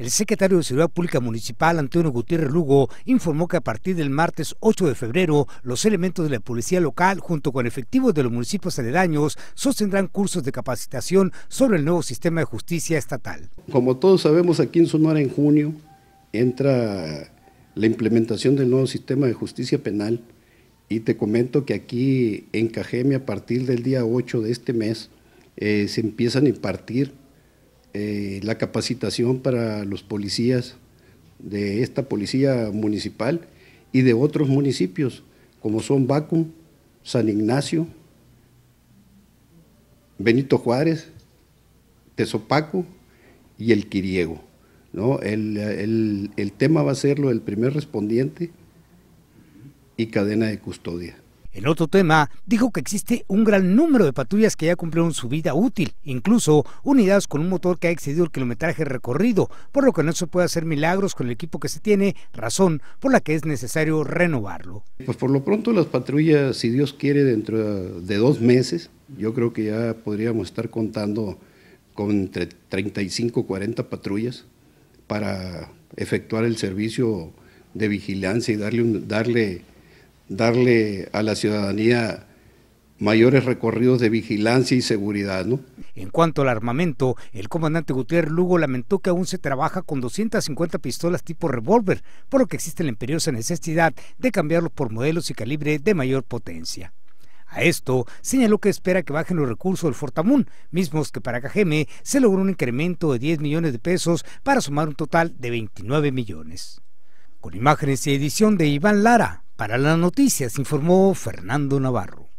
El secretario de Seguridad Pública Municipal, Antonio Gutiérrez Lugo, informó que a partir del martes 8 de febrero, los elementos de la policía local, junto con efectivos de los municipios aledaños, sostendrán cursos de capacitación sobre el nuevo sistema de justicia estatal. Como todos sabemos, aquí en Sonora, en junio, entra la implementación del nuevo sistema de justicia penal. Y te comento que aquí en Cajeme, a partir del día 8 de este mes, eh, se empiezan a impartir eh, la capacitación para los policías de esta policía municipal y de otros municipios, como son Bacum, San Ignacio, Benito Juárez, Tezopaco y El Quiriego. ¿no? El, el tema va a ser lo del primer respondiente y cadena de custodia. El otro tema, dijo que existe un gran número de patrullas que ya cumplieron su vida útil, incluso unidades con un motor que ha excedido el kilometraje recorrido, por lo que no se puede hacer milagros con el equipo que se tiene, razón por la que es necesario renovarlo. Pues por lo pronto las patrullas, si Dios quiere, dentro de dos meses, yo creo que ya podríamos estar contando con entre 35 40 patrullas para efectuar el servicio de vigilancia y darle, darle darle a la ciudadanía mayores recorridos de vigilancia y seguridad. ¿no? En cuanto al armamento, el comandante Gutiérrez Lugo lamentó que aún se trabaja con 250 pistolas tipo revólver, por lo que existe la imperiosa necesidad de cambiarlos por modelos y calibre de mayor potencia. A esto señaló que espera que bajen los recursos del Fortamún, mismos que para Cajeme se logró un incremento de 10 millones de pesos para sumar un total de 29 millones. Con imágenes y edición de Iván Lara, para las noticias informó Fernando Navarro.